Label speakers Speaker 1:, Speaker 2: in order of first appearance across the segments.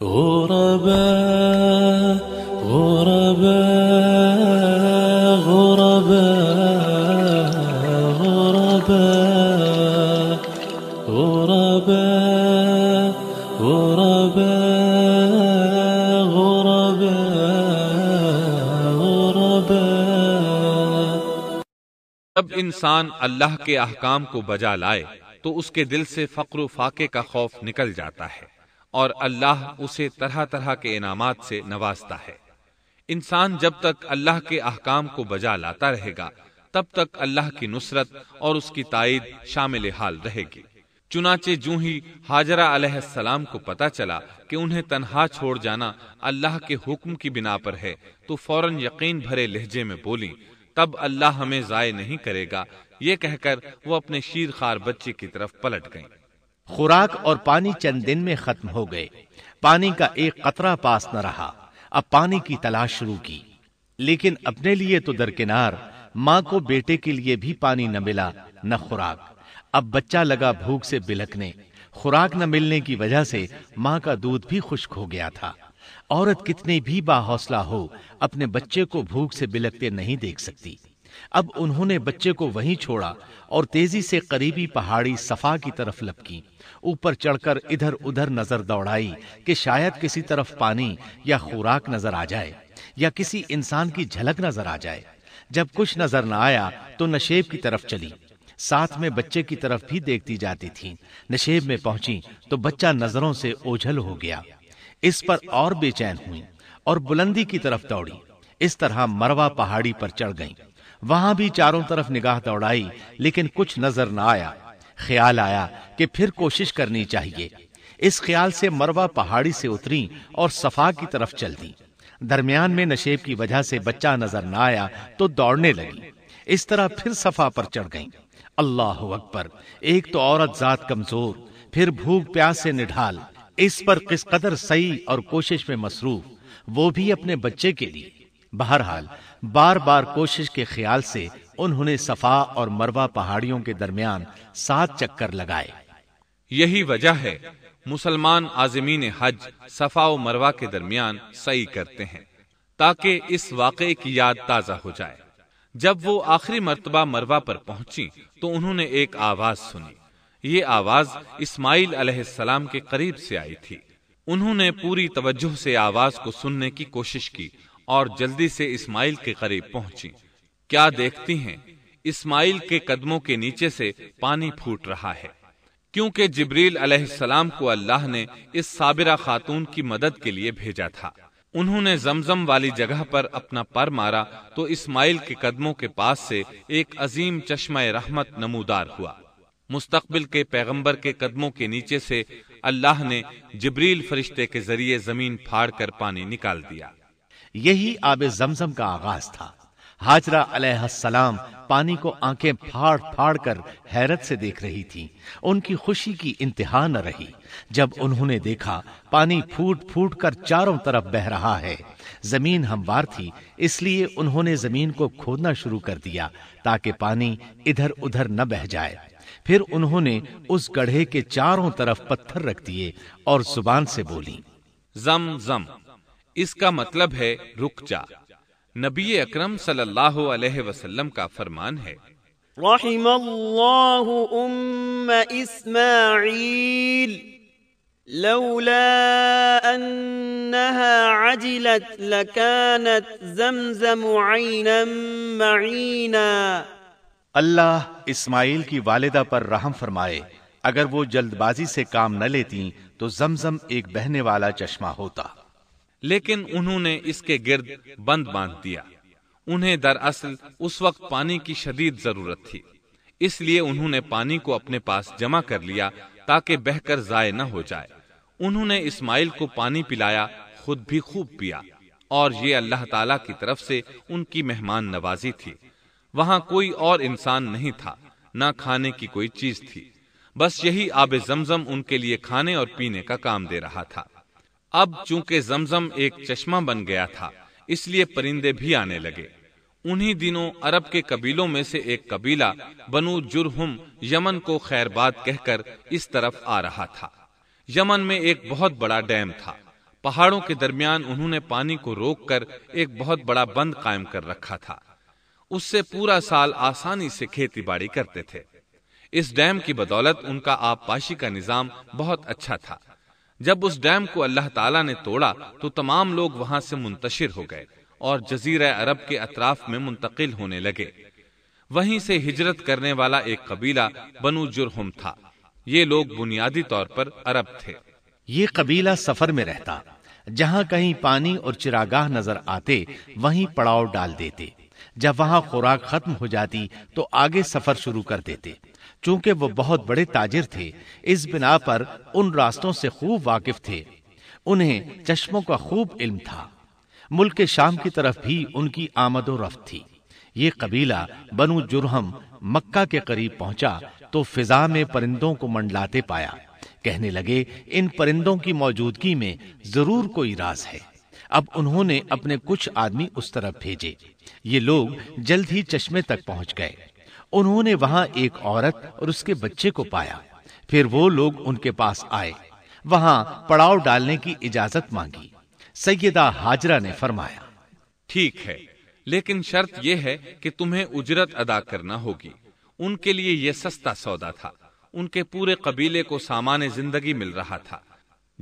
Speaker 1: غرباء
Speaker 2: जब इंसान अल्लाह के अहकाम को बजा लाए तो उसके दिल से फ़क्र फाके का खौफ निकल जाता है और अल्लाह उसे तरह तरह के इनामात से नवाजता है इंसान जब तक अल्लाह के अहकाम को बजा लाता रहेगा तब तक अल्लाह की नुसरत और उसकी तायद शामिल हाल रहेगी चुनाचे जू ही हाजरा अलैहिस्सलाम को पता चला कि उन्हें तनहा छोड़ जाना अल्लाह के हुक्म की बिना पर है तो फौरन यकीन भरे लहजे में बोली तब अल्लाह हमें ज़ाय नहीं करेगा ये कहकर वो अपने शीर खार बच्चे की तरफ पलट गईं।
Speaker 3: खुराक और पानी चंद दिन में खत्म हो गए पानी का एक कतरा पास न रहा अब पानी की तलाश शुरू की लेकिन अपने लिए तो दरकिनार माँ को बेटे के लिए भी पानी न मिला न खुराक अब बच्चा लगा भूख से बिलकने खुराक न मिलने की वजह से माँ का दूध भी खुश्क हो गया था औरत कितनी भी बाहौसला हो अपने बच्चे को भूख से बिलकते नहीं देख सकती अब उन्होंने बच्चे को वहीं छोड़ा और तेजी से करीबी पहाड़ी सफा की तरफ लपकी ऊपर चढ़कर इधर उधर नजर दौड़ाई कि शायद किसी तरफ पानी या खुराक नजर आ जाए या किसी इंसान की झलक नजर आ जाए जब कुछ नजर न आया तो नशेब की तरफ चली साथ में बच्चे की तरफ भी देखती जाती थी नशेब में पहुंची तो बच्चा नजरों से ओझल हो गया इस पर और बेचैन हुई और बुलंदी की तरफ दौड़ी इस तरह मरवा पहाड़ी पर चढ़ गई वहां भी चारों तरफ निगाह दौड़ाई लेकिन कुछ नजर न आया ख्याल आया कि फिर कोशिश करनी चाहिए इस ख्याल से मरवा पहाड़ी से उतरी और सफा की तरफ चल दी दरमियान में नशेब की वजह से बच्चा नजर ना आया तो दौड़ने लगी इस तरह फिर सफा पर चढ़ गई अल्लाह अकबर एक तो औरत जात कमजोर फिर भूख प्यास से निढाल इस पर किस कदर सही और कोशिश में मसरूफ वो भी अपने बच्चे के लिए बहरहाल बार बार कोशिश के ख्याल से उन्होंने सफा और मरवा पहाड़ियों के दरमियान
Speaker 2: सात चक्कर लगाए यही वजह है मुसलमान आजमीन हज सफा और मरवा के दरमियान सही करते हैं ताकि इस वाकये की याद ताज़ा हो जाए जब वो आखिरी मरतबा मरवा पर पहुंची तो उन्होंने एक आवाज़ सुनी ये आवाज़ इस्माइल अलैहिस्सलाम के करीब से आई थी उन्होंने पूरी तवज्जो से आवाज़ को सुनने की कोशिश की और जल्दी से इस्माइल के करीब पहुंची क्या देखती हैं इस्माइल के कदमों के नीचे से पानी फूट रहा है क्योंकि जिब्रील अलैहिस्सलाम को अल्लाह ने इस साबिरा खातून की मदद के लिए भेजा था उन्होंने जमजम वाली जगह पर अपना पर मारा तो इस्माइल के कदमों के पास से एक अजीम चश्मा रहमत नमूदार हुआ मुस्तकबिल के पैगंबर के कदमों के नीचे से अल्लाह ने जबरील फरिश्ते के जरिए जमीन फाड़ कर पानी निकाल दिया
Speaker 3: यही आब जमजम का आगाज था हाजरा अलैहिस्सलाम पानी को आंखें फाड़ फाड़ कर हैरत से देख रही थीं। उनकी खुशी की इंतहा न रही जब उन्होंने देखा पानी फूट फूट कर चारों तरफ बह रहा है जमीन हमवार थी इसलिए उन्होंने जमीन को खोदना शुरू कर दिया ताकि पानी इधर उधर न बह जाए फिर उन्होंने उस गढ़े के चारों तरफ पत्थर रख दिए और जुबान से बोली
Speaker 2: जम जम इसका मतलब है रुक जा नबी अकरम सल्लल्लाहु का फरमान है
Speaker 1: रहिम لولا عجلت زمزم
Speaker 3: अल्लाह इस्माइल की वालिदा पर रहम फरमाए अगर वो जल्दबाजी से काम न लेती तो जमजम एक बहने वाला चश्मा
Speaker 2: होता लेकिन उन्होंने इसके गिर्द बंद बांध दिया उन्हें दरअसल उस वक्त पानी की शदीद जरूरत थी इसलिए उन्होंने पानी को अपने पास जमा कर लिया ताकि बहकर जाय न हो जाए उन्होंने इस्माइल को पानी पिलाया खुद भी खूब पिया और ये अल्लाह ताला की तरफ से उनकी मेहमान नवाजी थी वहां कोई और इंसान नहीं था ना खाने की कोई चीज थी बस यही आब जमजम उनके लिए खाने और पीने का काम दे रहा था अब चूंकि जमजम एक चश्मा बन गया था इसलिए परिंदे भी आने लगे उन्हीं दिनों अरब के कबीलों में से एक कबीला बनु जुरहुम यमन को खैरबाद कहकर इस तरफ आ रहा था यमन में एक बहुत बड़ा डैम था पहाड़ों के दरमियान उन्होंने पानी को रोककर एक बहुत बड़ा बंद कायम कर रखा था उससे पूरा साल आसानी से खेती बाड़ी करते थे इस डैम की बदौलत उनका आबपाशी का निजाम बहुत अच्छा था जब उस डैम को अल्लाह ताला ने तोड़ा तो तमाम लोग वहां से मुंतशिर हो गए और जजीर अरब के अतराफ में मुंतकिल होने लगे वहीं से हिजरत करने वाला एक कबीला बनु जुर्म था ये लोग बुनियादी तौर पर अरब थे
Speaker 3: ये कबीला सफर में रहता जहाँ कहीं पानी और चिरागाह नजर आते वहीं पड़ाव डाल देते जब वहाँ खुराक खत्म हो जाती तो आगे सफर शुरू कर देते चूंकि वो बहुत बड़े ताजिर थे इस बिना पर उन रास्तों से खूब वाकिफ थे उन्हें चश्मों का खूब इल्म था मुल्क के शाम की तरफ भी उनकी आमदो रफ्त थी ये कबीला बनु जुरहम मक्का के करीब पहुंचा तो फिजा में परिंदों को मंडलाते पाया कहने लगे इन परिंदों की मौजूदगी में जरूर कोई राज है अब उन्होंने अपने कुछ आदमी उस तरफ भेजे ये लोग जल्द ही चश्मे तक पहुंच गए उन्होंने वहां एक औरत और उसके बच्चे को पाया फिर वो लोग उनके पास आए वहां पड़ाव डालने की इजाजत मांगी सैयदा हाजरा ने फरमाया
Speaker 2: ठीक है लेकिन शर्त यह है कि तुम्हें उजरत अदा करना होगी उनके लिए यह सस्ता सौदा था उनके पूरे कबीले को सामान्य जिंदगी मिल रहा था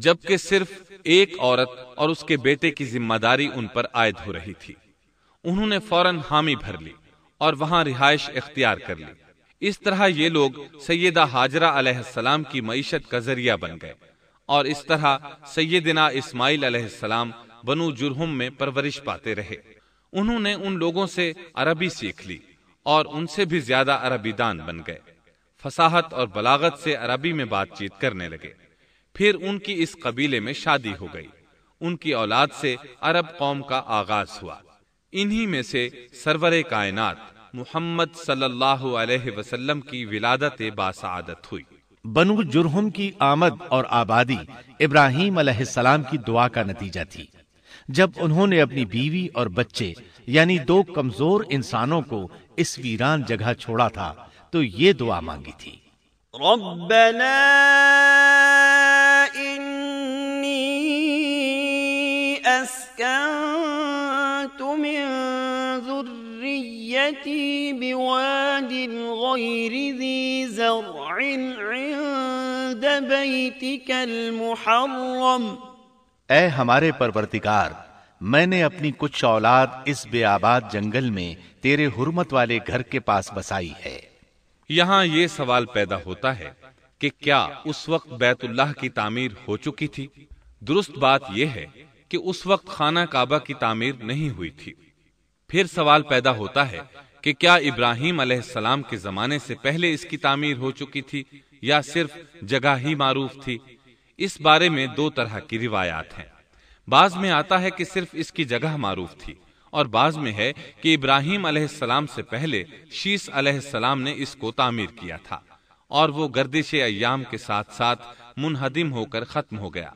Speaker 2: जबकि सिर्फ एक औरत और उसके बेटे की जिम्मेदारी उन पर आयद हो रही थी उन्होंने फौरन हामी भर ली और वहाँ रिहाइश इख्तियार कर ली इस तरह ये लोग सैदा हाजरा अलैहिस्सलाम की मीशत का जरिया बन गए और इस तरह सैदिना इसमाइल अलैहिस्सलाम बनु जुरहुम में परवरिश पाते रहे उन्होंने उन लोगों से अरबी सीख ली और उनसे भी ज्यादा अरबी दान बन गए फसाहत और बलागत से अरबी में बातचीत करने लगे फिर उनकी इस कबीले में शादी हो गई उनकी औलाद से अरब कौम का आगाज हुआ इन्हीं में से सरवर कायनात मोहम्मद सल्लल्लाहु अलैहि वसल्लम की विलादत बासादत हुई
Speaker 3: बनु जुरहम की आमद और आबादी इब्राहिम अलैहिस्सलाम की दुआ का नतीजा थी जब उन्होंने अपनी बीवी और बच्चे यानी दो कमजोर इंसानों को इस वीरान जगह छोड़ा था तो ये दुआ मांगी थी
Speaker 1: रब्बना يأتي بواد غير ذي زرع عند بيتك المحرم
Speaker 3: اے हमारे परवरदिगार मैंने अपनी कुछ औलाद इस बेआबाद जंगल में तेरे हुरमत वाले घर के पास बसाई है
Speaker 2: यहाँ ये सवाल पैदा होता है कि क्या उस वक्त बैतुल्लाह की तामीर हो चुकी थी दुरुस्त बात यह है कि उस वक्त खाना काबा की तामीर नहीं हुई थी फिर सवाल पैदा होता है कि क्या इब्राहिम अलैहिस्सलाम के ज़माने से पहले इसकी तामीर हो चुकी थी या सिर्फ जगह ही मारूफ थी इस बारे में दो तरह की रिवायात हैं बाज में आता है कि सिर्फ इसकी जगह मारूफ थी और बाज में है कि इब्राहिम अलैहिस्सलाम से पहले शीश अलैहिस्सलाम ने इसको तामीर किया था और वो गर्दिश अयाम के साथ साथ मुनहदिम होकर ख़त्म हो गया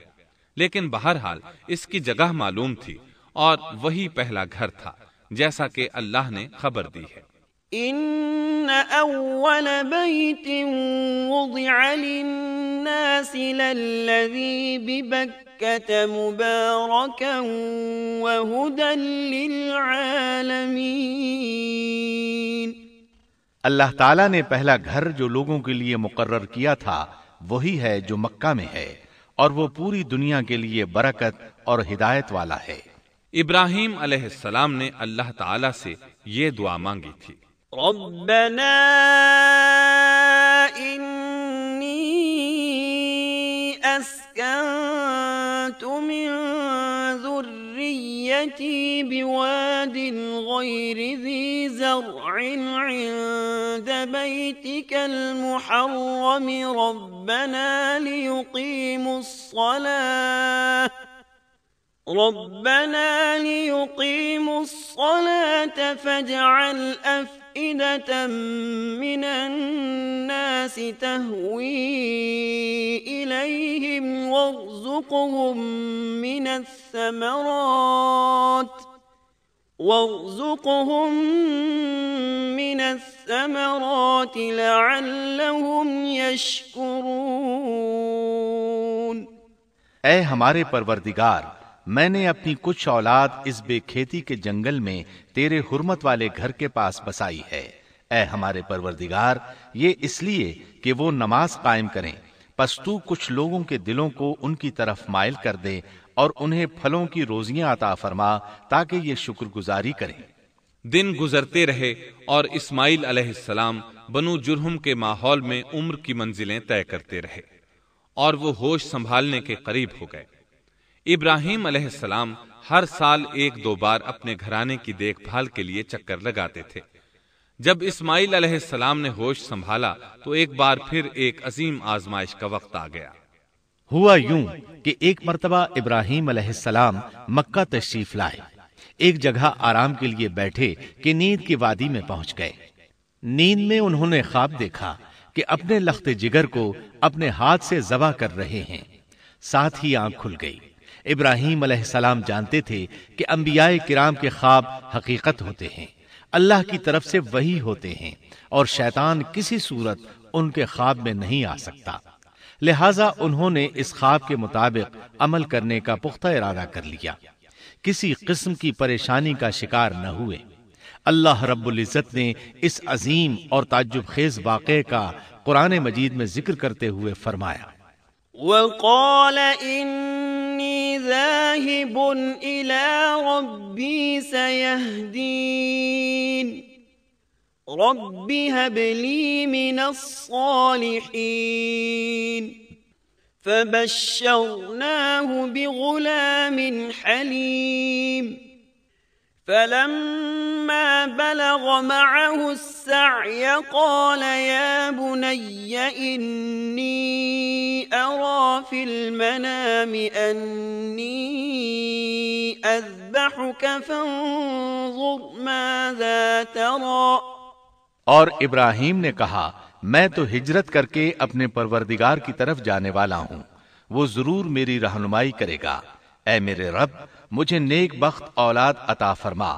Speaker 2: लेकिन बहरहाल इसकी जगह मालूम थी और वही पहला घर था जैसा कि अल्लाह ने खबर दी है
Speaker 1: إن أول بيت وضع للناس للذي ببكة مباركا وهدى للعالمين
Speaker 3: अल्लाह ताला ने पहला घर जो लोगों के लिए मुकर्र किया था वही है जो मक्का में है और वो पूरी दुनिया के लिए बरकत और हिदायत वाला है
Speaker 2: ابراہیم علیہ السلام نے اللہ تعالی سے
Speaker 1: یہ دعا مانگی تھی ربنا انی اسکنت من ذریتی بواد غیر ذی زرع عند بیتك المحرم ربنا لیقیم الصلاه ربنا ليقيموا الصلاة فاجعل أفئدة من الناس تهوي إليهم وارزقهم من الثمرات وارزقهم من الثمرات لعلهم يشكرون
Speaker 3: اے ہمارے پروردگار मैंने अपनी कुछ औलाद इस बेखेती के जंगल में तेरे हुरमत वाले घर के पास बसाई है ए हमारे परवरदिगार ये इसलिए कि वो नमाज कायम करें बस तू कुछ लोगों के दिलों को उनकी तरफ मायल कर दे और उन्हें फलों की रोजियां अता फरमा ताकि ये शुक्रगुजारी करें
Speaker 2: दिन गुजरते रहे और इस्माइल अलैहिस्सलाम बनु जुर्हम के माहौल में उम्र की मंजिलें तय करते रहे और वो होश संभालने के करीब हो गए इब्राहिम अलैहिस्सलाम हर साल एक दो बार अपने घराने की देखभाल के लिए चक्कर लगाते थे जब इस्माइल अलैहिस्सलाम ने होश संभाला तो एक बार फिर एक अजीम आजमाइश का वक्त आ गया
Speaker 3: हुआ यूं कि एक मरतबा इब्राहिम अलैहिस्सलाम मक्का तशरीफ लाए एक जगह आराम के लिए बैठे कि नींद की वादी में पहुंच गए नींद में उन्होंने ख्वाब देखा कि अपने लखते जिगर को अपने हाथ से जबा कर रहे हैं साथ ही आंख खुल गई इब्राहिम सलाम जानते थे कि अम्बिया किराम के ख्वाब हकीकत होते हैं अल्लाह की तरफ से वही होते हैं और शैतान किसी सूरत उनके ख्वाब में नहीं आ सकता लिहाजा उन्होंने इस ख्वाब के मुताबिक अमल करने का पुख्ता इरादा कर लिया किसी किस्म की परेशानी का शिकार न हुए अल्लाह रबुल्जत ने इस अजीम और ताजुब खेज वाक़े का कुरान मजीद में जिक्र करते हुए फरमाया
Speaker 1: ذاهب إلى ربي سيهدين رب هب لي من الصالحين فبشرناه بغلام حليم فلما بلغ معه السعي قال يا بني إني أرى في المنام أني أذبحك فانظر ماذا ترى
Speaker 3: और इब्राहिम ने कहा मैं तो हिजरत करके अपने परवरदिगार की तरफ जाने वाला हूं वो जरूर मेरी रहनुमाई करेगा ऐ मेरे रब मुझे नेक बख्त औलाद अता फरमा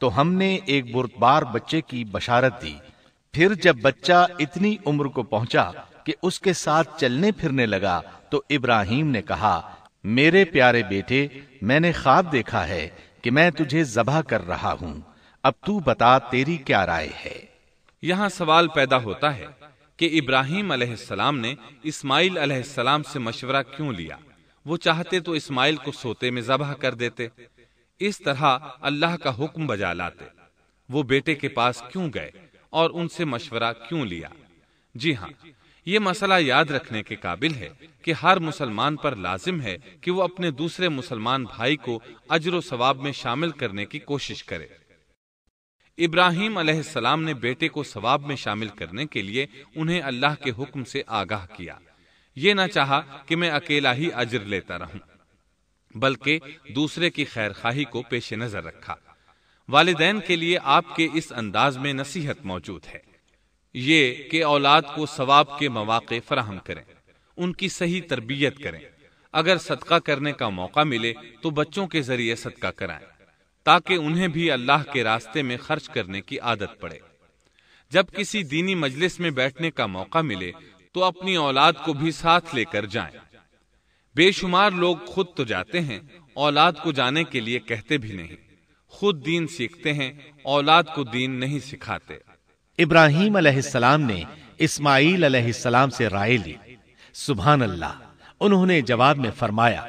Speaker 3: तो हमने एक बुरदबार बच्चे की बशारत दी फिर जब बच्चा इतनी उम्र को पहुंचा कि उसके साथ चलने फिरने लगा तो इब्राहिम ने कहा मेरे प्यारे बेटे मैंने ख्वाब देखा है कि मैं तुझे जबा कर रहा हूं अब तू बता तेरी क्या राय है
Speaker 2: यहाँ सवाल पैदा होता है कि इब्राहिम अलैहिस्सलाम ने इस्माइल अलैहिस्सलाम से मशवरा क्यों लिया वो चाहते तो इस्माइल को सोते में जबह कर देते इस तरह अल्लाह का हुक्म बजा लाते वो बेटे के पास क्यों गए और उनसे मशवरा क्यों लिया जी हाँ ये मसला याद रखने के काबिल है कि हर मुसलमान पर लाजिम है कि वो अपने दूसरे मुसलमान भाई को अजर सवाब में शामिल करने की कोशिश करे इब्राहिम अलैहिस्सलाम ने बेटे को सवाब में शामिल करने के लिए उन्हें अल्लाह के हुक्म से आगाह किया ये ना चाह कि मैं अकेला ही अजर लेता रहूं बल्कि दूसरे की खैर खाही को पेश नजर रखा वालदेन के लिए आपके इस अंदाज में नसीहत मौजूद है ये कि औलाद को सवाब के मौाक़े फराहम करें उनकी सही तरबियत करें अगर सदका करने का मौका मिले तो बच्चों के जरिए सदका कराएं ताकि उन्हें भी अल्लाह के रास्ते में खर्च करने की आदत पड़े जब किसी दीनी मजलिस में बैठने का मौका मिले तो अपनी औलाद को भी साथ लेकर जाएं। बेशुमार लोग खुद तो जाते हैं औलाद को जाने के लिए कहते भी नहीं खुद दीन सीखते हैं औलाद को दीन नहीं सिखाते
Speaker 3: इब्राहिम अलैहिस्सलाम ने इस्माइल अलैहिस्सलाम से राय ली सुबह अल्लाह उन्होंने जवाब में फरमाया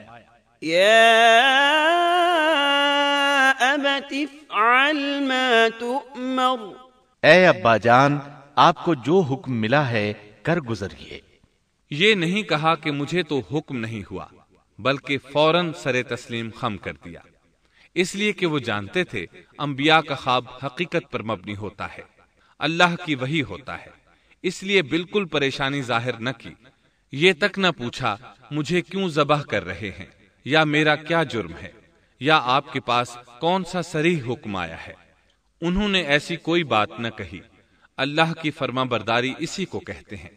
Speaker 3: ए अब्बा जान आपको जो हुक्म मिला है कर गुजरिए
Speaker 2: ये नहीं कहा कि मुझे तो हुक्म नहीं हुआ बल्कि फौरन सरे तस्लीम खम कर दिया इसलिए कि वो जानते थे अंबिया का ख्वाब हकीकत पर मबनी होता है अल्लाह की वही होता है इसलिए बिल्कुल परेशानी जाहिर न की ये तक न पूछा मुझे क्यों जबह कर रहे हैं या मेरा क्या जुर्म है या आपके पास कौन सा सरी हुक्म आया है उन्होंने ऐसी कोई बात न कही अल्लाह की फर्मा बरदारी इसी को कहते हैं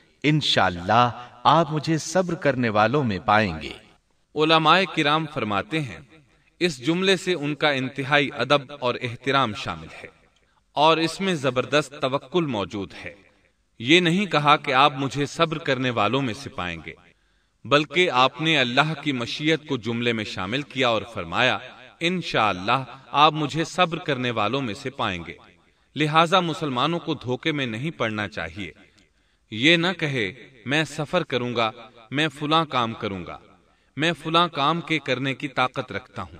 Speaker 3: इनशाला आप मुझे सब्र करने वालों में पाएंगे
Speaker 2: ओलामाए किराम फरमाते हैं इस जुमले से उनका इंतहाई अदब और एहतराम शामिल है और इसमें जबरदस्त तवक्ल मौजूद है ये नहीं कहा कि आप मुझे सब्र करने वालों में से पाएंगे बल्कि आपने अल्लाह की मशीयत को जुमले में शामिल किया और फरमाया इन आप मुझे सब्र करने वालों में से पाएंगे लिहाजा मुसलमानों को धोखे में नहीं पड़ना चाहिए ये न कहे मैं सफर करूंगा मैं फुला काम करूंगा मैं फुला काम के करने की ताकत रखता हूँ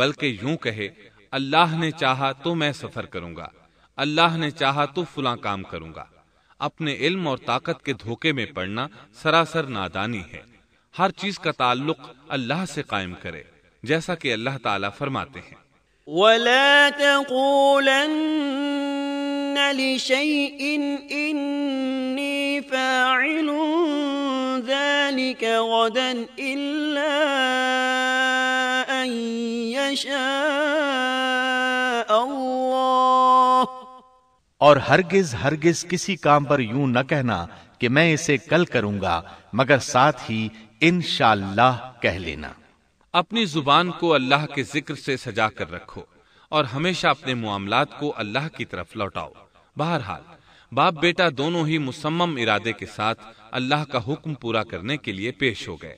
Speaker 2: बल्कि यूं कहे अल्लाह ने चाहा तो मैं सफर करूंगा अल्लाह ने चाहा तो फुला काम करूंगा अपने इल्म और ताकत के धोखे में पड़ना सरासर नादानी है हर चीज का ताल्लुक अल्लाह से कायम करे जैसा कि अल्लाह ताला फरमाते हैं
Speaker 1: ولا تقولن لشيء إني فاعل ذلك غدا إلا أن يشاء
Speaker 3: الله और हरगिज हरगिज किसी काम पर यूं न कहना कि मैं इसे कल करूंगा मगर साथ ही इनशाला कह लेना
Speaker 2: अपनी जुबान को अल्लाह के जिक्र से सजा कर रखो और हमेशा अपने मामलात को अल्लाह की तरफ लौटाओ बहरहाल बाप बेटा दोनों ही मुसम्म इरादे के साथ अल्लाह का हुक्म पूरा करने के लिए पेश हो गए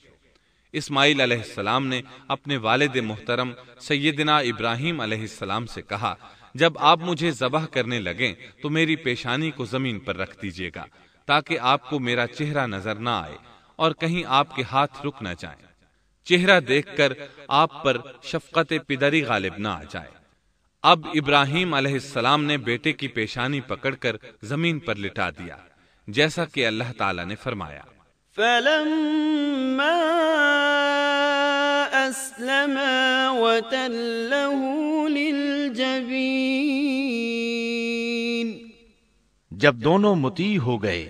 Speaker 2: इस्माईल अलैहिस्सलाम ने अपने वालिद मोहतरम सैदना इब्राहिम अलैहिस्सलाम से कहा जब आप मुझे जबह करने लगे तो मेरी पेशानी को जमीन पर रख दीजिएगा ताकि आपको मेरा चेहरा नजर ना आए और कहीं आपके हाथ रुक ना जाए चेहरा देखकर आप पर शफकत पिदरी गालिब ना आ जाए अब इब्राहिम अलैहिस्सलाम ने बेटे की पेशानी पकड़कर जमीन पर लिटा दिया जैसा कि अल्लाह ताला ने फरमाया
Speaker 3: जब दोनों मुती हो गए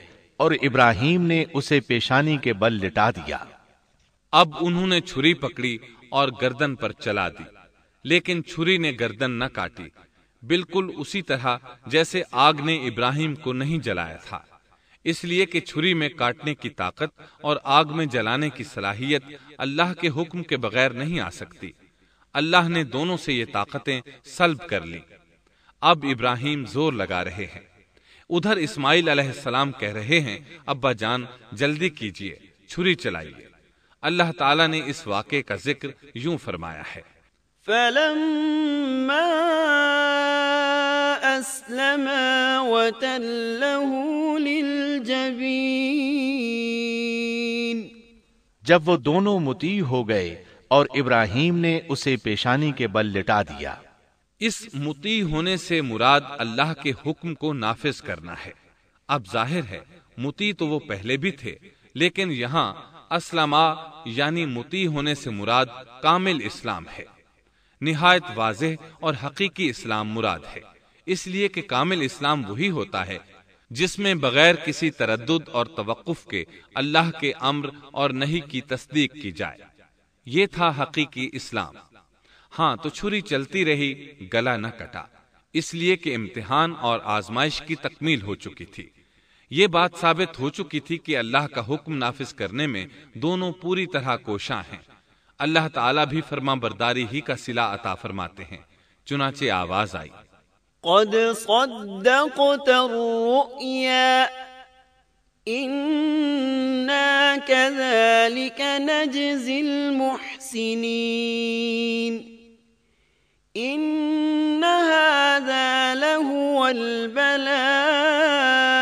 Speaker 3: और इब्राहिम ने उसे पेशानी के बल लिटा दिया
Speaker 2: अब उन्होंने छुरी पकड़ी और गर्दन पर चला दी लेकिन छुरी ने गर्दन न काटी बिल्कुल उसी तरह जैसे आग ने इब्राहिम को नहीं जलाया था इसलिए कि छुरी में काटने की ताकत और आग में जलाने की सलाहियत अल्लाह के हुक्म के बगैर नहीं आ सकती अल्लाह ने दोनों से ये ताकतें सल्ब कर ली अब इब्राहिम जोर लगा रहे हैं उधर इस्माइल अलैहिस्सलाम कह रहे हैं अब्बा जान जल्दी कीजिए छुरी चलाइए अल्लाह ताला ने इस वाक का जिक्र यूं फरमाया है
Speaker 3: जब वो दोनों मुती हो गए और इब्राहिम ने उसे पेशानी के बल लिटा दिया
Speaker 2: इस मुती होने से मुराद अल्लाह के हुक्म को नाफिज करना है अब जाहिर है मुती तो वो पहले भी थे लेकिन यहाँ असलमा यानी मुती होने से मुराद कामिल इस्लाम है निहायत वाजह और हकीकी इस्लाम मुराद है इसलिए कि कामिल इस्लाम वही होता है जिसमें बगैर किसी तरद और तवक्फ के अल्लाह के अम्र और नहीं की तस्दीक की जाए ये था हकीकी इस्लाम हाँ तो छुरी चलती रही गला न कटा इसलिए कि इम्तिहान और आजमाइश की तकमील हो चुकी थी ये बात साबित हो चुकी थी कि अल्लाह का हुक्म नाफिज करने में दोनों पूरी तरह कोशा हैं अल्लाह ताला भी फर्मा बरदारी ही का सिला अता फरमाते हैं चुनाचे आवाज आई
Speaker 1: إن هذا لهو البلاء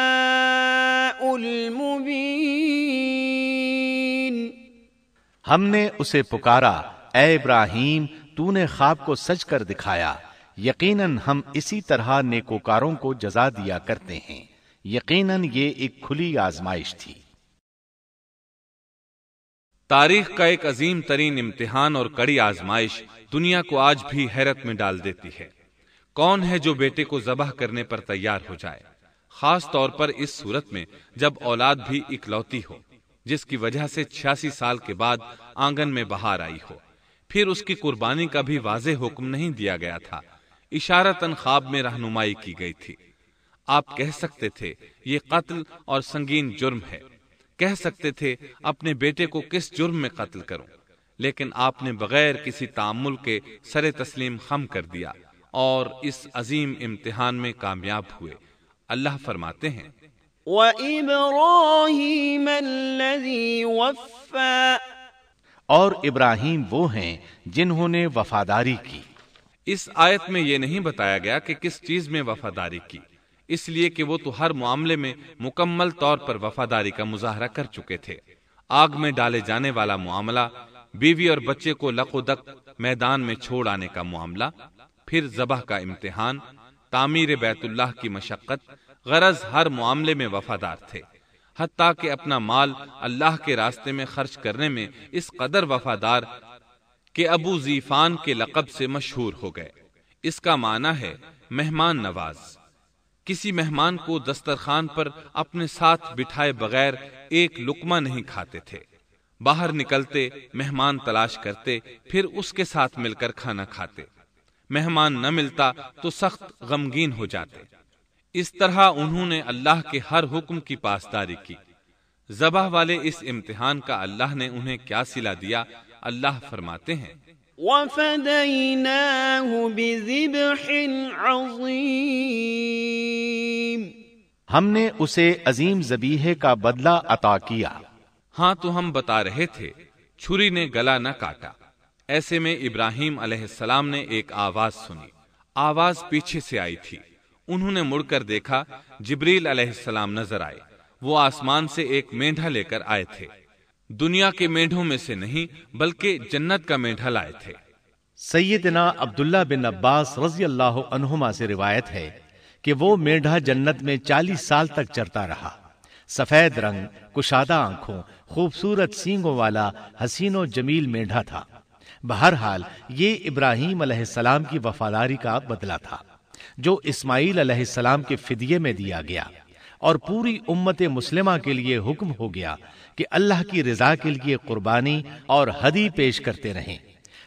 Speaker 3: हमने उसे पुकारा ए इब्राहिम तूने ख्वाब को सच कर दिखाया यकीनन हम इसी तरह नेकोकारों को जजा दिया करते हैं यकीनन ये एक खुली
Speaker 2: आजमाइश थी तारीख का एक अजीम तरीन इम्तिहान और कड़ी आजमाइश दुनिया को आज भी हैरत में डाल देती है कौन है जो बेटे को जबह करने पर तैयार हो जाए खास तौर पर इस सूरत में जब औलाद भी इकलौती हो जिसकी वजह से छियासी साल के बाद आंगन में बाहर आई हो फिर उसकी कुर्बानी का भी वाज हुक्म नहीं दिया गया था इशारतन ख्वाब में रहनुमाई की गई थी आप कह सकते थे ये कत्ल और संगीन जुर्म है कह सकते थे अपने बेटे को किस जुर्म में कत्ल करूं लेकिन आपने बगैर किसी तामुल के सरे तस्लीम खम कर दिया और इस अजीम इम्तिहान में कामयाब हुए अल्लाह फरमाते हैं और
Speaker 3: इब्राहिम वो हैं जिन्होंने वफादारी की
Speaker 2: इस आयत में ये नहीं बताया गया कि किस चीज में वफादारी की इसलिए कि वो तो हर मामले में मुकम्मल तौर पर वफादारी का मुजाहरा कर चुके थे आग में डाले जाने वाला मामला बीवी और बच्चे को लकोदक मैदान में छोड़ आने का मामला फिर जबह का इम्तिहान तामीर बैतुल्लाह की मशक्कत गरज हर मामले में वफादार थे हती के अपना माल अल्लाह के रास्ते में खर्च करने में इस कदर वफादार के अबू जीफान के लकब से मशहूर हो गए इसका माना है मेहमान नवाज किसी मेहमान को दस्तरखान पर अपने साथ बिठाए बगैर एक लुकमा नहीं खाते थे बाहर निकलते मेहमान तलाश करते फिर उसके साथ मिलकर खाना खाते मेहमान न मिलता तो सख्त गमगीन हो जाते इस तरह उन्होंने अल्लाह के हर हुक्म की पासदारी की जबह वाले इस इम्तिहान का अल्लाह ने उन्हें क्या सिला दिया अल्लाह फरमाते हैं
Speaker 3: हमने उसे अजीम जबीहे का बदला अता किया
Speaker 2: हाँ तो हम बता रहे थे छुरी ने गला न काटा ऐसे में इब्राहिम अलैहिस्सलाम ने एक आवाज सुनी आवाज पीछे से आई थी उन्होंने मुड़कर देखा जिब्रील अलैहिस्सलाम नजर आए वो आसमान से एक मेंढा लेकर आए थे दुनिया के मेंढों में से नहीं बल्कि जन्नत का मेढा लाए थे
Speaker 3: सैदना अब्दुल्ला बिन अब्बास रजी अल्लाह से रिवायत है कि वो मेढा जन्नत में चालीस साल तक चरता रहा सफेद रंग कुशादा आंखों खूबसूरत सींगों वाला हसीनो जमील मेंढा था बहरहाल ये इब्राहिम अलैहिस्सलाम की वफादारी का बदला था जो इस्माइल अलैहिस्सलाम के फिदिये में दिया गया और पूरी उम्मत मुस्लिमा के लिए हुक्म हो गया कि अल्लाह की रजा के लिए कुर्बानी और हदी पेश करते रहें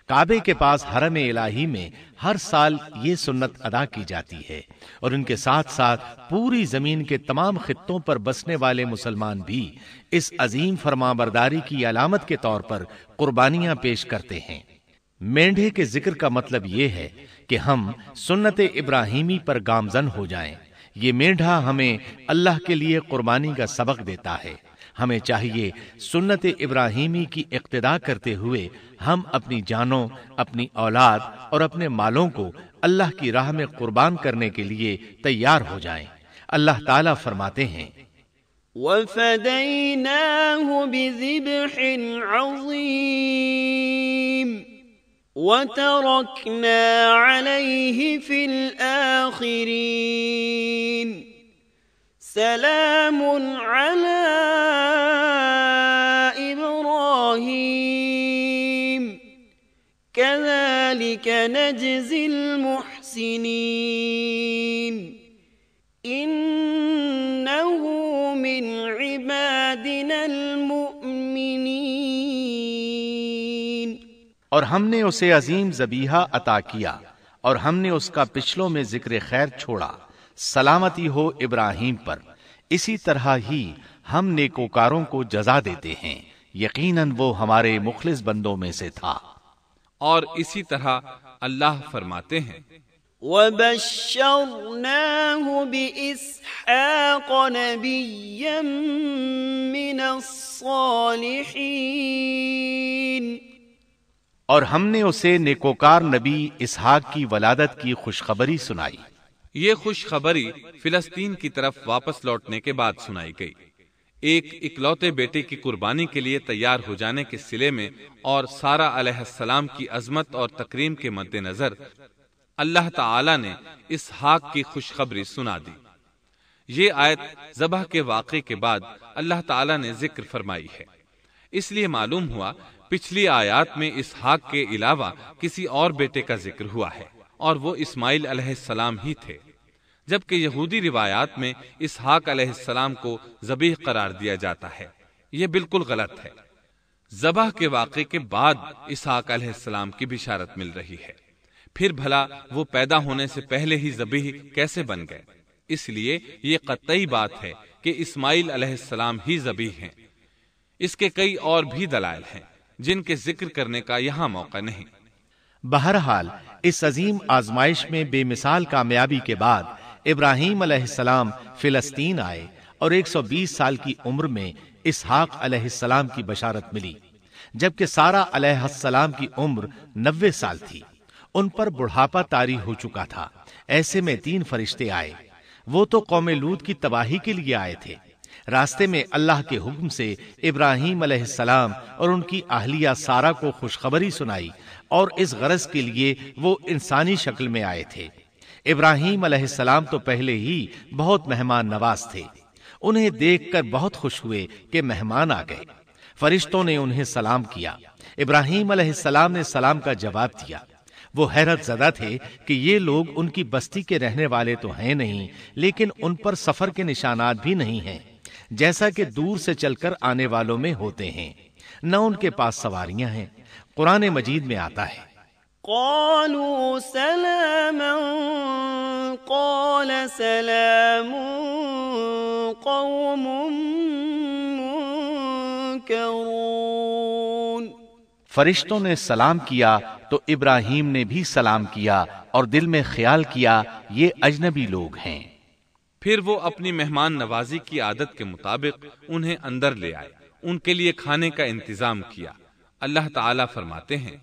Speaker 3: काबे के पास हरम इलाही में हर साल ये सुन्नत अदा की जाती है और उनके साथ साथ पूरी जमीन के तमाम खित्तों पर बसने वाले मुसलमान भी इस अजीम फरमाबरदारी की अलामत के तौर पर कुर्बानियां पेश करते हैं मेंढे के जिक्र का मतलब यह है कि हम सुन्नत इब्राहिमी पर गामजन हो जाएं। ये मेढा हमें अल्लाह के लिए कुर्बानी का सबक देता है हमें चाहिए सुन्नत इब्राहिमी की इक्तदा करते हुए हम अपनी जानों अपनी औलाद और अपने मालों को अल्लाह की राह में कुर्बान करने के लिए तैयार हो जाए अल्लाह ताला फरमाते हैं
Speaker 1: وتركنا عليه في الآخرين سلام على إبراهيم كذلك نجزي المحسنين
Speaker 3: और हमने उसे अजीम जबीहा अता किया और हमने उसका पिछलों में जिक्र खैर छोड़ा सलामती हो इब्राहिम पर इसी तरह ही हम नेकोकारों को जजा देते हैं यकीनन वो हमारे मुखलिस बंदों में से था
Speaker 2: और इसी तरह अल्लाह फरमाते हैं
Speaker 3: और हमने उसे नेकोकार नबी इसहाक की वलादत की खुशखबरी सुनाई
Speaker 2: ये खुशखबरी फिलस्तीन की तरफ वापस लौटने के बाद सुनाई गई एक इकलौते बेटे की कुर्बानी के लिए तैयार हो जाने के सिले में और सारा अलैहिस्सलाम की अजमत और तकरीम के मद्देनजर अल्लाह ताला ने इस हाक की खुशखबरी सुना दी ये आयत जबह के वाक़े के बाद अल्लाह ताला ने जिक्र फरमाई है इसलिए मालूम हुआ पिछली आयात में इसहाक के अलावा किसी और बेटे का जिक्र हुआ है और वो इस्माइल अलैहिस्सलाम ही थे जबकि यहूदी रिवायात में इसहाक अलैहिस्सलाम को जबीह करार दिया जाता है ये बिल्कुल गलत है जबह के वाक़े के बाद इसहाक अलैहिस्सलाम की बिशारत मिल रही है फिर भला वो पैदा होने से पहले ही जबीह कैसे बन गए इसलिए ये कतई बात है कि इस्माइल अलैहिस्सलाम ही जबीह हैं इसके कई और भी दलाल हैं जिनके जिक्र करने का यहाँ मौका नहीं
Speaker 3: बहरहाल इस अजीम आजमाइश में बेमिसाल कामयाबी के बाद इब्राहिम अलैहिस्सलाम फिलिस्तीन आए और 120 साल की उम्र में इसहाक अलैहिस्सलाम की बशारत मिली जबकि सारा अलैहिस्सलाम की उम्र 90 साल थी उन पर बुढ़ापा तारी हो चुका था ऐसे में तीन फरिश्ते आए वो तो कौम लूत की तबाही के लिए आए थे रास्ते में अल्लाह के हुक्म से इब्राहिम सलाम और उनकी आहलिया सारा को खुशखबरी सुनाई और इस गरज के लिए वो इंसानी शक्ल में आए थे इब्राहिम सलाम तो पहले ही बहुत मेहमान नवाज थे उन्हें देखकर बहुत खुश हुए कि मेहमान आ गए फरिश्तों ने उन्हें सलाम किया इब्राहिम सलाम ने सलाम का जवाब दिया वो हैरत जदा थे कि ये लोग उनकी बस्ती के रहने वाले तो हैं नहीं लेकिन उन पर सफर के निशानात भी नहीं हैं जैसा कि दूर से चलकर आने वालों में होते हैं न उनके पास सवारियां हैं कुरान मजीद में आता है फरिश्तों ने सलाम किया तो इब्राहिम ने भी सलाम किया और दिल में ख्याल किया ये
Speaker 2: अजनबी लोग हैं फिर वो अपनी मेहमान नवाजी की आदत के मुताबिक उन्हें अंदर ले आए उनके लिए खाने का इंतजाम किया अल्लाह ताला फरमाते हैं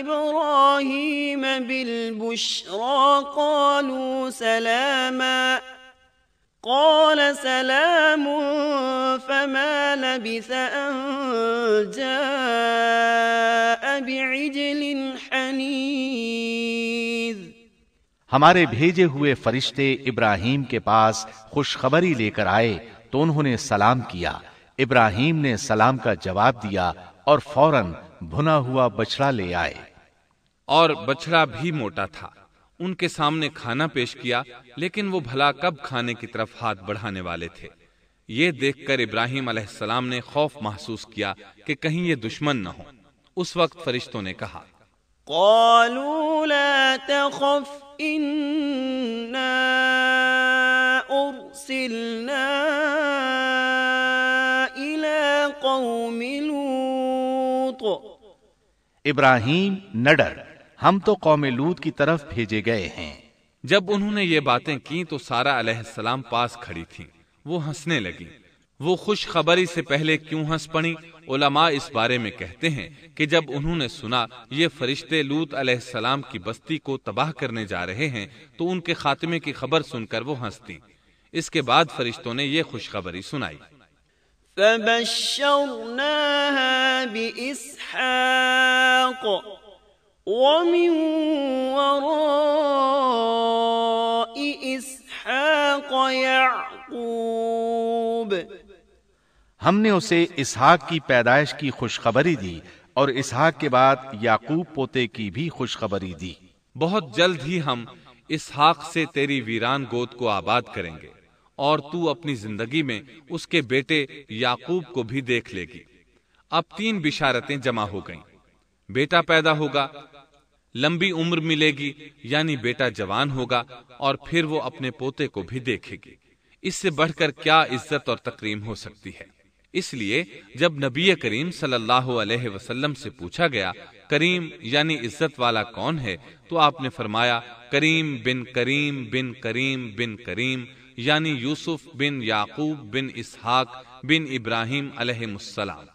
Speaker 1: इब्राहिम बिल رسلنا إبراهيم सलामा قال سلام فما لبث أن جاء بعجل حنيذ
Speaker 3: हमारे भेजे हुए फरिश्ते इब्राहिम के पास खुशखबरी लेकर आए तो उन्होंने सलाम किया इब्राहिम ने सलाम का जवाब दिया और फौरन भुना हुआ बछड़ा ले आए
Speaker 2: और बछड़ा भी मोटा था उनके सामने खाना पेश किया लेकिन वो भला कब खाने की तरफ हाथ बढ़ाने वाले थे ये देखकर इब्राहिम अलैहिस्सलाम ने खौफ महसूस किया कि कहीं ये दुश्मन न हो उस वक्त फरिश्तों ने कहा
Speaker 3: इब्राहिम न डर हम तो कौम लूत की तरफ भेजे गए
Speaker 2: हैं जब उन्होंने ये बातें की तो सारा अलैहिस्सलाम पास खड़ी थी वो हंसने लगी वो खुशखबरी से पहले क्यों हंस पड़ी उलमा इस बारे में कहते हैं कि जब उन्होंने सुना ये फरिश्ते लूत अलैहिस्सलाम की बस्ती को तबाह करने जा रहे हैं तो उनके खात्मे की खबर सुनकर वो हंसती इसके बाद फरिश्तों ने ये खुशखबरी
Speaker 1: सुनाई ومن وراء इसहाक याकूब
Speaker 3: हमने उसे इसहाक की पैदाइश की खुशखबरी दी और इसहाक के बाद याकूब पोते की भी खुशखबरी दी
Speaker 2: बहुत जल्द ही हम इसहाक से तेरी वीरान गोद को आबाद करेंगे और तू अपनी जिंदगी में उसके बेटे याकूब को भी देख लेगी अब तीन बिशारतें जमा हो गईं। बेटा पैदा होगा लंबी उम्र मिलेगी यानी बेटा जवान होगा और फिर वो अपने पोते को भी देखेगी इससे बढ़कर क्या इज्जत और तकरीम हो सकती है इसलिए जब नबी करीम सल्लल्लाहु अलैहि वसल्लम से पूछा गया करीम यानी इज्जत वाला कौन है तो आपने फरमाया करीम बिन करीम बिन करीम बिन करीम यानी यूसुफ बिन याकूब बिन इसहाक बिन इब्राहिम अलैहिस्सलाम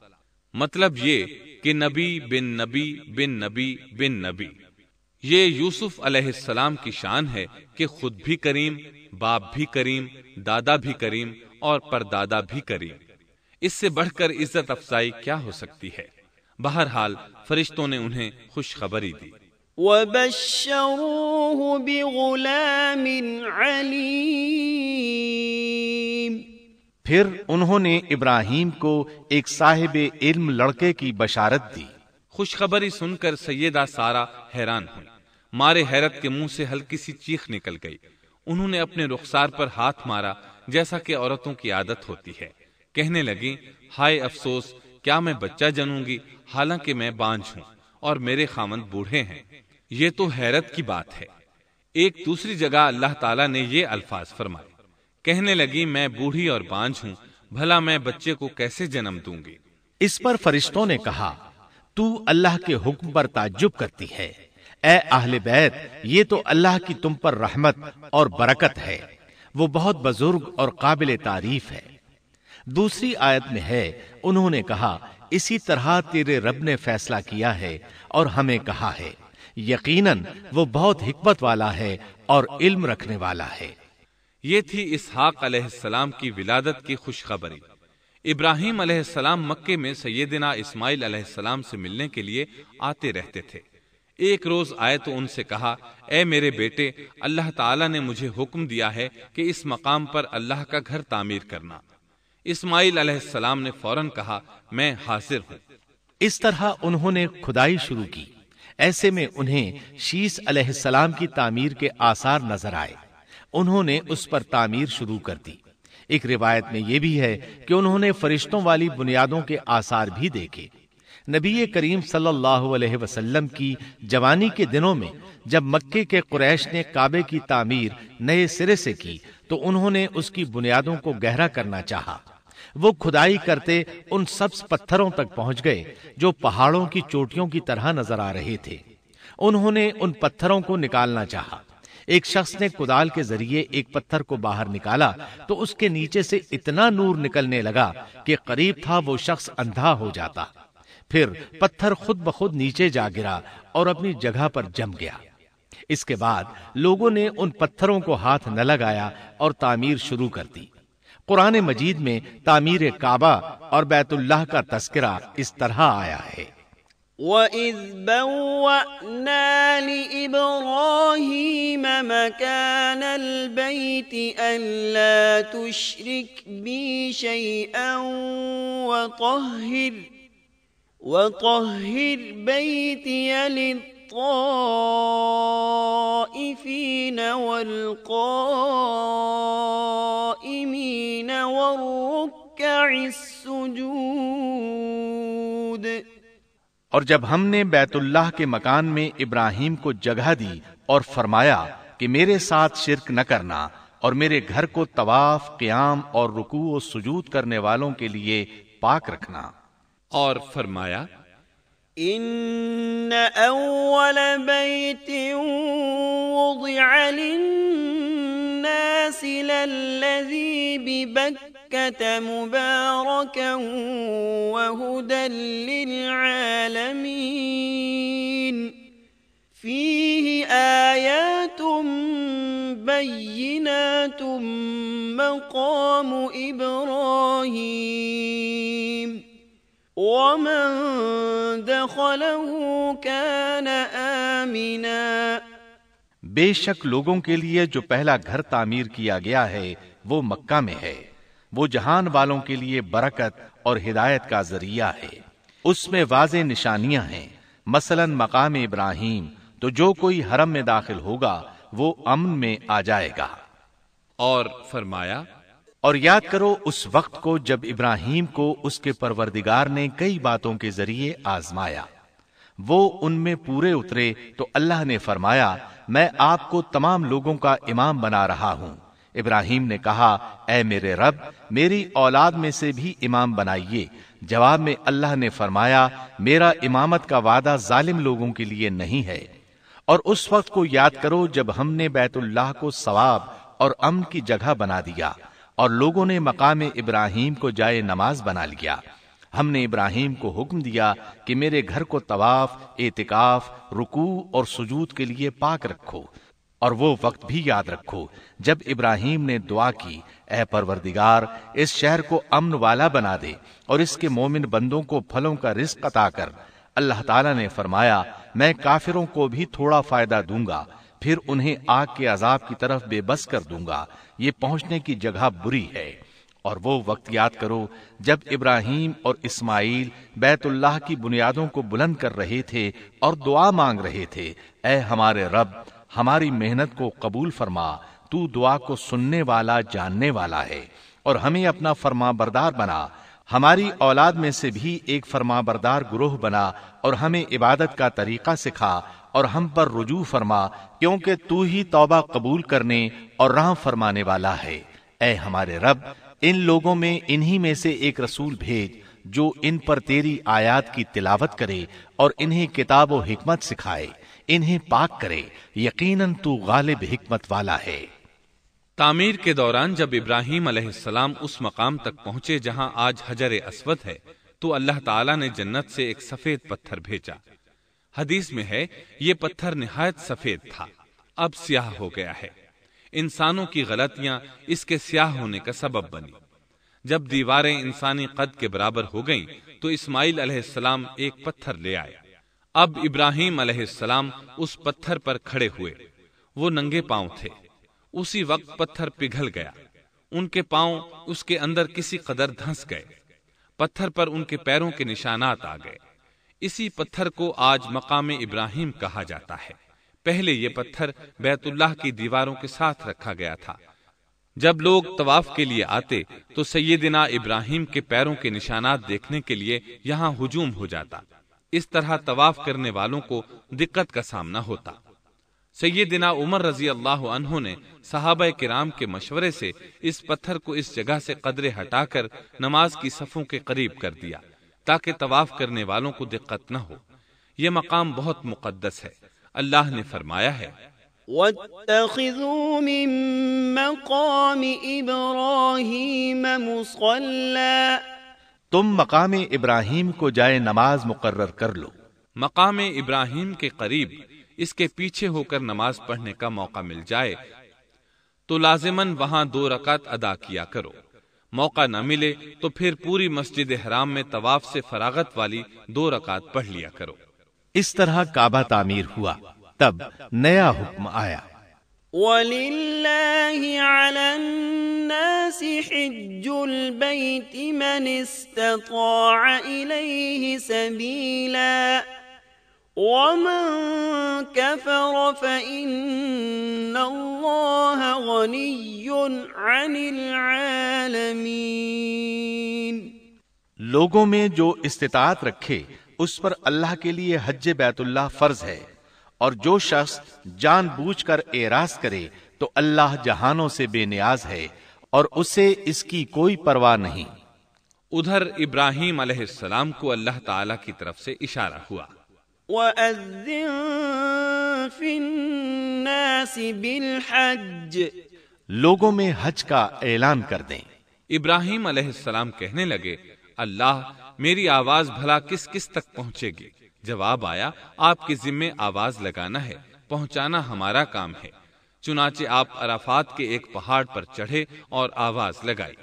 Speaker 2: मतलब ये कि नबी बिन नबी बिन नबी बिन नबी ये यूसुफ अलैहिस्सलाम की शान है कि खुद भी करीम बाप भी करीम दादा भी करीम और परदादा भी करीम इससे बढ़कर इज्जत अफजाई क्या हो सकती है बहरहाल फरिश्तों ने उन्हें खुशखबरी दी
Speaker 1: وبشروه بغلام
Speaker 3: फिर उन्होंने इब्राहिम को एक साहिब इल्म लड़के की बशारत दी
Speaker 2: खुशखबरी सुनकर सैयदा सारा हैरान हुई मारे हैरत के मुंह से हल्की सी चीख निकल गई उन्होंने अपने रुखसार पर हाथ मारा जैसा कि औरतों की आदत होती है कहने लगी हाय अफसोस क्या मैं बच्चा जनूंगी हालांकि मैं बांझ हूं और मेरे खामन बूढ़े हैं ये तो हैरत की बात है एक दूसरी जगह अल्लाह ताला ने ये अल्फाज फरमाए कहने लगी मैं बूढ़ी और बांझ हूं भला मैं बच्चे को कैसे जन्म दूंगी इस पर फरिश्तों ने कहा
Speaker 3: तू अल्लाह के हुक्म पर ताजुब करती है ए आहले बैत ये तो अल्लाह की तुम पर रहमत और बरकत है वो बहुत बुजुर्ग और काबिल तारीफ है दूसरी आयत में है उन्होंने कहा इसी तरह तेरे रब ने फैसला किया है और हमें कहा है यकीनन वो बहुत हिकमत वाला है और इल्म रखने वाला
Speaker 2: है ये थी इसहाक अलैहिस्सलाम की विलादत की खुशखबरी इब्राहिम अलैहिस्सलाम मक्के में सैदिना इस्माइल अलैहिस्सलाम से मिलने के लिए आते रहते थे एक रोज आए तो उनसे कहा ए मेरे बेटे अल्लाह ताला ने मुझे हुक्म दिया है कि इस मकाम पर अल्लाह का घर तामीर करना इस्माइल अलैहिस्सलाम ने फौरन कहा मैं हाजिर हूँ इस तरह
Speaker 3: उन्होंने खुदाई शुरू की ऐसे में उन्हें शीश अलैहिस्सलाम की तामीर के आसार नजर आए उन्होंने उस पर तामीर शुरू कर दी एक रिवायत में यह भी है कि उन्होंने फरिश्तों वाली बुनियादों के आसार भी देखे नबी करीम सल्लल्लाहु अलैहि वसल्लम की जवानी के दिनों में जब मक्के के कुरैश ने काबे की तामीर नए सिरे से की तो उन्होंने उसकी बुनियादों को गहरा करना चाहा। वो खुदाई करते उन सब पत्थरों तक पहुंच गए जो पहाड़ों की चोटियों की तरह नजर आ रहे थे उन्होंने उन पत्थरों को निकालना चाहा। एक शख्स ने कुदाल के जरिए एक पत्थर को बाहर निकाला तो उसके नीचे से इतना नूर निकलने लगा कि करीब था वो शख्स अंधा हो जाता फिर पत्थर खुद ब खुद नीचे जा गिरा और अपनी जगह पर जम गया इसके बाद लोगों ने उन पत्थरों को हाथ न लगाया और तामीर शुरू कर दी कुरान मजीद में तामीर काबा और बैतुल्लाह का तस्करा इस तरह आया है
Speaker 1: وَإِذْ بَوَّأْنَا لِإِبْرَاهِيمَ مَكَانَ الْبَيْتِ أَلَّا تُشْرِكْ بِي شَيْئًا وَطَهِّرْ وَطَهِّرْ بَيْتِيَ لِلطَّائِفِينَ وَالْقَائِمِينَ وَالرُّكَّعِ السُّجُودِ
Speaker 3: और जब हमने बैतुल्लाह के मकान में इब्राहिम को जगह दी और फरमाया कि मेरे साथ शिरक न करना और मेरे घर को तवाफ क्याम और रुकू और सुजूद करने वालों के लिए पाक रखना और फरमाया
Speaker 1: للناس للذي ببكة مكة مباركا وهدى للعالمين فيه آيات بينات مقام إبراهيم ومن دخله كان آمنا
Speaker 3: بے شک لوگوں کے لیے جو پہلا گھر تعمیر کیا گیا ہے وہ مکہ میں ہے वो जहान वालों के लिए बरकत और हिदायत का जरिया है उसमें वाज निशानियां हैं मसलन मकाम इब्राहिम तो जो कोई हरम में दाखिल होगा वो अमन में आ जाएगा और फरमाया और याद करो उस वक्त को जब इब्राहिम को उसके परवरदिगार ने कई बातों के जरिए आजमाया वो उनमें पूरे उतरे तो अल्लाह ने फरमाया मैं आपको तमाम लोगों का इमाम बना रहा हूं इब्राहिम ने कहा ए मेरे रब मेरी औलाद में से भी इमाम बनाइए जवाब में अल्लाह ने फरमाया मेरा इमामत का वादा जालिम लोगों के लिए नहीं है और उस वक्त को याद करो जब हमने बैतुल्लाह को सवाब और अम की जगह बना दिया और लोगों ने मकाम इब्राहिम को जाए नमाज बना लिया हमने इब्राहिम को हुक्म दिया कि मेरे घर को तवाफ एतिकाफ रुकू और सुजूद के लिए पाक रखो और वो वक्त भी याद रखो जब इब्राहिम ने दुआ की ए परवरदिगार इस शहर को अमन वाला बना दे और इसके मोमिन बंदों को फलों का रिस्क अता कर अल्लाह ताला ने फरमाया मैं काफिरों को भी थोड़ा फायदा दूंगा फिर उन्हें आग के अजाब की तरफ बेबस कर दूंगा ये पहुंचने की जगह बुरी है और वो वक्त याद करो जब इब्राहिम और इस्माइल बैतुल्लाह की बुनियादों को बुलंद कर रहे थे और दुआ मांग रहे थे ए हमारे रब हमारी मेहनत को कबूल फरमा तू दुआ को सुनने वाला जानने वाला है और हमें अपना फरमा बरदार बना हमारी औलाद में से भी एक फरमा बरदार ग्रोह बना और हमें इबादत का तरीका सिखा और हम पर रुजू फरमा क्योंकि तू ही तौबा कबूल करने और राह फरमाने वाला है ए हमारे रब इन लोगों में इन्हीं में से एक रसूल भेज जो इन पर तेरी आयात की तिलावत करे और इन्हें किताब हिकमत सिखाए इन्हें पाक करे यकीनन तू गालिब हिकमत वाला है
Speaker 2: तामीर के दौरान जब इब्राहिम अलैहिस्सलाम उस मकाम तक पहुंचे जहां आज हजर असवद है तो अल्लाह ताला ने जन्नत से एक सफेद पत्थर भेजा हदीस में है ये पत्थर निहायत सफेद था अब स्याह हो गया है इंसानों की गलतियां इसके स्याह होने का सबब बनी जब दीवारें इंसानी कद के बराबर हो गईं, तो इस्माइल अलैहिस्सलाम एक पत्थर ले आया अब इब्राहिम अलैहिस्सलाम उस पत्थर पर खड़े हुए वो नंगे पांव थे उसी वक्त पत्थर पिघल गया उनके पांव उसके अंदर किसी कदर धंस गए पत्थर पर उनके पैरों के निशानात आ गए इसी पत्थर को आज मकाम इब्राहिम कहा जाता है पहले ये पत्थर बैतुल्लाह की दीवारों के साथ रखा गया था जब लोग तवाफ के लिए आते तो सैदिना इब्राहिम के पैरों के निशानात देखने के लिए यहाँ हुजूम हो जाता इस तरह तवाफ करने वालों को दिक्कत का सामना होता सैदिना उमर रजी अल्लाह ने साहब कराम के मशवरे से इस पत्थर को इस जगह से कदरे हटाकर नमाज की सफ़ों के करीब कर दिया ताकि तवाफ करने वालों को दिक्कत न हो ये मकाम बहुत मुकदस है अल्लाह ने फरमाया है
Speaker 1: واتخذوا من مقام إبراهيم مصلى
Speaker 3: तुम मकाम इब्राहिम को जाए नमाज मुकर कर लो
Speaker 2: मकाम इब्राहिम के करीब इसके पीछे होकर नमाज पढ़ने का मौका मिल जाए तो लाजिमन वहां दो रकात अदा किया करो मौका न मिले तो फिर पूरी मस्जिद हराम में तवाफ से फरागत वाली दो रकात पढ़ लिया करो
Speaker 3: इस तरह काबा तामीर हुआ तब नया हुक्म आया
Speaker 1: लोगों
Speaker 3: में जो इस्तात रखे उस पर अल्लाह के लिए हज बैतुल्ला फर्ज है और जो शख्स जान बूझ कर एराज करे तो अल्लाह जहानों से बेनियाज है और उसे इसकी कोई परवाह नहीं
Speaker 2: उधर इब्राहिम अलैहिस्सलाम को अल्लाह ताला की तरफ से इशारा हुआ
Speaker 3: लोगों में हज का ऐलान कर दें
Speaker 2: इब्राहिम अलैहिस्सलाम कहने लगे अल्लाह मेरी आवाज भला किस किस तक पहुँचेगी जवाब आया आपके जिम्मे आवाज लगाना है पहुँचाना हमारा काम है चुनाचे आप अराफात के एक पहाड़ पर चढ़े और आवाज लगाई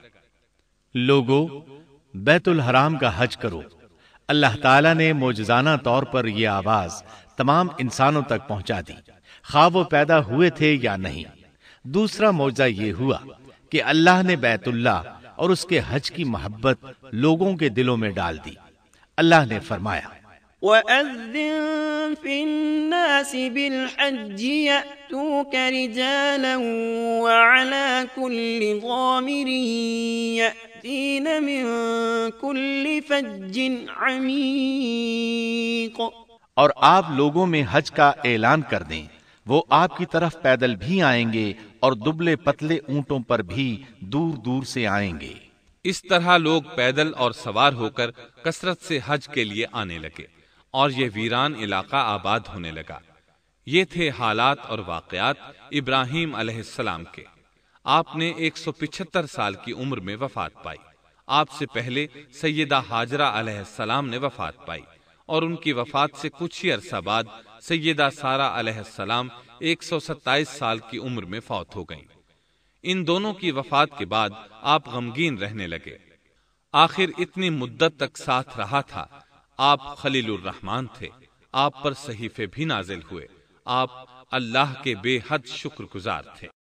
Speaker 3: लोगों बैतुल हराम का हज करो अल्लाह ताला ने मोजाना तौर पर यह आवाज तमाम इंसानों तक पहुंचा दी खा वो पैदा हुए थे या नहीं दूसरा मोजा ये हुआ कि अल्लाह ने बैतुल्ला और उसके हज की मोहब्बत लोगों के दिलों में डाल दी अल्लाह ने फरमाया
Speaker 1: وأذن في الناس بالحج يأتوك رجالا وعلى كل ضامر يأتين من كل فج عميق
Speaker 3: और आप लोगों में हज का ऐलान कर दें वो आपकी तरफ पैदल भी आएंगे और दुबले पतले ऊंटों पर भी दूर दूर से आएंगे
Speaker 2: इस तरह लोग पैदल और सवार होकर कसरत से हज के लिए आने लगे और ये वीरान इलाका आबाद होने लगा ये थे हालात और वाकयात इब्राहिम अलैहिस्सलाम के आपने 175 साल की उम्र में वफात पाई आपसे पहले सैदा हाजरा अलैहिस्सलाम ने वफात पाई और उनकी वफात से कुछ ही अरसा बाद सैदा सारा अलैहिस्सलाम 127 साल की उम्र में फौत हो गईं। इन दोनों की वफात के बाद आप गमगीन रहने लगे आखिर इतनी मुद्दत तक साथ रहा था आप खलील रहमान थे आप पर सहीफे भी नाजिल हुए आप अल्लाह के बेहद शुक्रगुजार थे